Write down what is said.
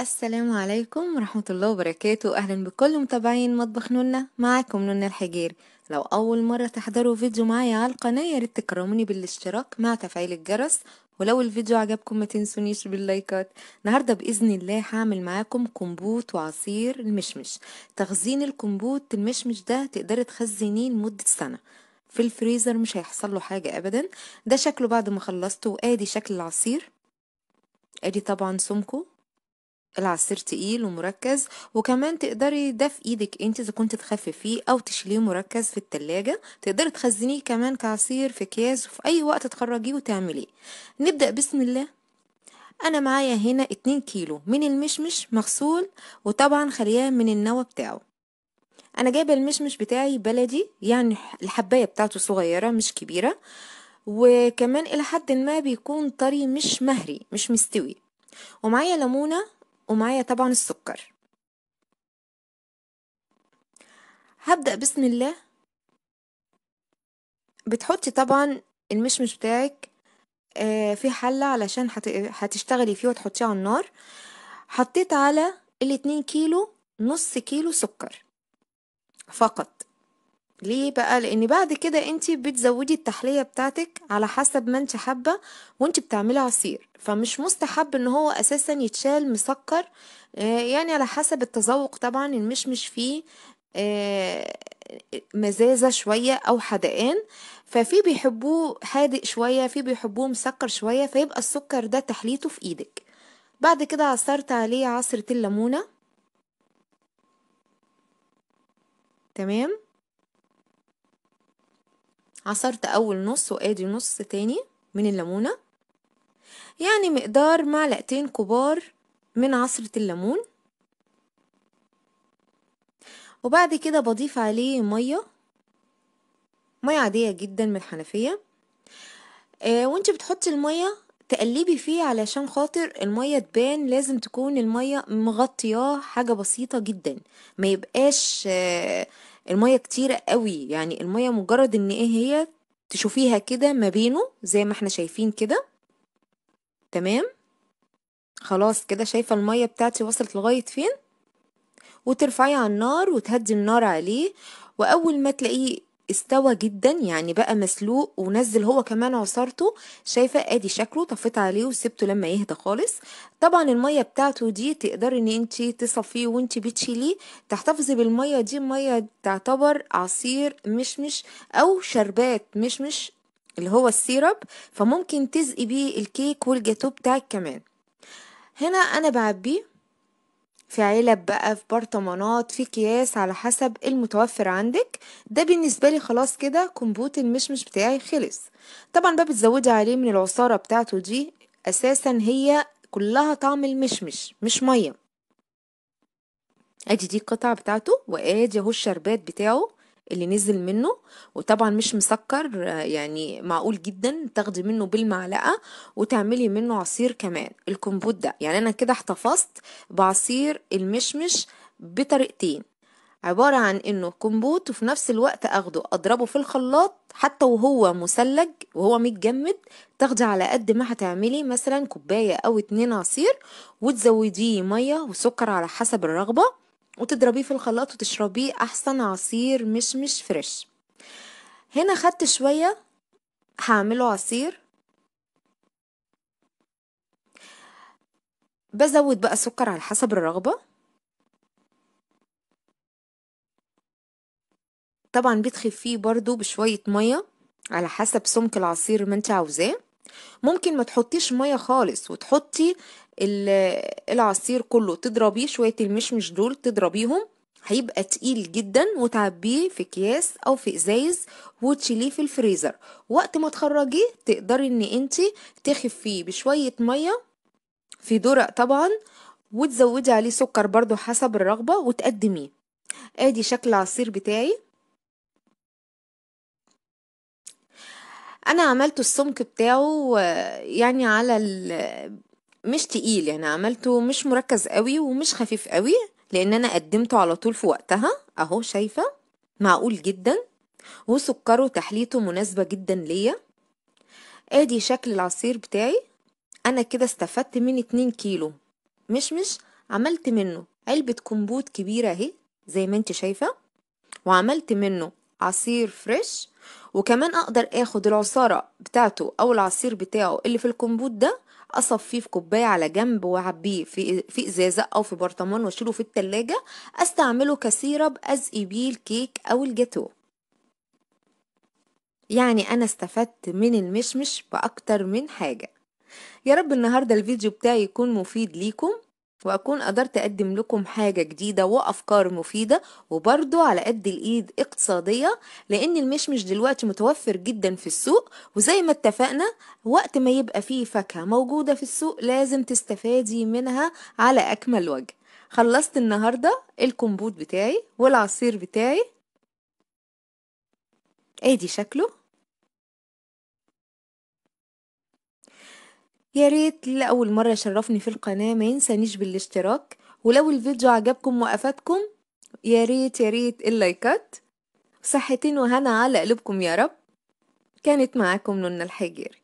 السلام عليكم ورحمة الله وبركاته أهلا بكل متابعين مطبخ نونا معاكم نونا الحجير لو أول مرة تحضروا فيديو معايا على القناة ياريت تكرموني بالاشتراك مع تفعيل الجرس ولو الفيديو عجبكم ما تنسونيش باللايكات النهارده باذن الله هعمل معاكم كمبوت وعصير المشمش تخزين الكمبوت المشمش ده تقدري تخزنيه لمده سنه في الفريزر مش هيحصل له حاجه ابدا ده شكله بعد ما خلصته وادي شكل العصير ادي طبعا سمكه العصير تقيل ومركز وكمان تقدري ده في ايدك انت اذا كنت تخففيه او تشيليه مركز في التلاجة تقدري تخزنيه كمان كعصير في اكياس وفي اي وقت تخرجيه وتعمليه نبدأ بسم الله انا معايا هنا اتنين كيلو من المشمش مغسول وطبعا خلياه من النوى بتاعه انا جايبه المشمش بتاعي بلدي يعني الحبايه بتاعته صغيره مش كبيره وكمان الى حد ما بيكون طري مش مهري مش مستوي ومعايا ليمونه ومعايا طبعا السكر هبدأ بسم الله بتحطي طبعا المشمش بتاعك آه، في حلة علشان هتشتغلي فيه وتحطيه على النار حطيت على الاتنين كيلو نص كيلو سكر فقط ليه بقى لان بعد كده انت بتزودي التحليه بتاعتك على حسب ما انت حابه وانت بتعملي عصير فمش مستحب ان هو اساسا يتشال مسكر آه، يعني على حسب التذوق طبعا المشمش فيه آه، مزازه شويه او حدقان ففي بيحبوه حادق شويه في بيحبوه مسكر شويه فيبقى السكر ده تحليته في ايدك بعد كده عصرت عليه عصره الليمونه تمام عصرت أول نص وآدي نص تاني من الليمونة يعني مقدار معلقتين كبار من عصرة الليمون وبعد كده بضيف عليه مية مية عادية جدا من الحنفية آه وانت بتحطي المية تقلبي فيه علشان خاطر المية تبان لازم تكون المية مغطياه حاجة بسيطة جدا ما يبقاش آه المية كتيرة قوي يعني المية مجرد ان ايه هي تشوفيها كده ما بينه زي ما احنا شايفين كده تمام خلاص كده شايفة المية بتاعتي وصلت لغاية فين وترفعيه على النار وتهدي النار عليه واول ما تلاقيه استوى جدا يعني بقى مسلوق ونزل هو كمان عصارته شايفه ادي شكله طفيت عليه وسبته لما يهدى خالص طبعا الميه بتاعته دي تقدري ان انت تصفيه وانت بتشيليه تحتفظي بالميه دي ميه تعتبر عصير مشمش او شربات مشمش اللي هو السيرب فممكن تزقي بيه الكيك والجاتو بتاعك كمان هنا انا بعبيه في علب بقى في برطمانات في اكياس على حسب المتوفر عندك ده بالنسبه لي خلاص كده كمبوت المشمش بتاعي خلص طبعا بقى بتزودي عليه من العصاره بتاعته دي اساسا هي كلها طعم المشمش مش ميه ادي دي القطعه بتاعته وادي اهو الشربات بتاعه اللي نزل منه وطبعا مش مسكر يعني معقول جدا تاخدي منه بالمعلقة وتعملي منه عصير كمان الكمبوت ده يعني انا كده احتفظت بعصير المشمش بطريقتين عبارة عن انه كمبوت وفي نفس الوقت اخده اضربه في الخلاط حتى وهو مثلج وهو متجمد تاخدي على قد ما هتعملي مثلا كوباية او اتنين عصير وتزوديه مية وسكر على حسب الرغبة وتضربيه في الخلاط وتشربيه احسن عصير مش مش فريش هنا خدت شوية هعمله عصير بزود بقى سكر على حسب الرغبة طبعا بتخفيه برضو بشوية مية على حسب سمك العصير ما انت عاوزاه ممكن ما تحطيش ميه خالص وتحطي العصير كله تضربيه شويه المشمش دول تضربيهم هيبقى تقيل جدا وتعبيه في اكياس او في ازايز وتشيليه في الفريزر وقت ما تخرجيه تقدري ان انت تخفيه بشويه ميه في درق طبعا وتزودي عليه سكر برضو حسب الرغبه وتقدميه ادي شكل العصير بتاعي انا عملت السمك بتاعه يعني على مش تقيل يعني عملته مش مركز قوي ومش خفيف قوي لان انا قدمته على طول في وقتها اهو شايفه معقول جدا وسكره تحليته مناسبه جدا ليا ادي شكل العصير بتاعي انا كده استفدت من 2 كيلو مش مش عملت منه علبه كمبوت كبيره اهي زي ما انت شايفه وعملت منه عصير فريش وكمان اقدر اخد العصارة بتاعته او العصير بتاعه اللي في الكمبوت ده اصفيه في كوبايه على جنب واعبيه في في ازازه او في برطمان واشيله في التلاجة استعمله كسيرب ازقي بيه الكيك او الجاتو يعني انا استفدت من المشمش باكتر من حاجه يا رب النهارده الفيديو بتاعي يكون مفيد ليكم وأكون قدرت أقدم لكم حاجة جديدة وأفكار مفيدة وبرضو على قد الإيد اقتصادية لأن المشمش دلوقتي متوفر جدا في السوق وزي ما اتفقنا وقت ما يبقى فيه فاكهة موجودة في السوق لازم تستفادي منها على أكمل وجه خلصت النهاردة الكمبوت بتاعي والعصير بتاعي ادي شكله يا ريت لأول مرة يشرفني في القناة ما ينسانيش بالاشتراك ولو الفيديو عجبكم وقفتكم يا ريت يا ريت اللايكات صحتين وهنا على قلوبكم يا رب كانت معاكم نونا الحجيري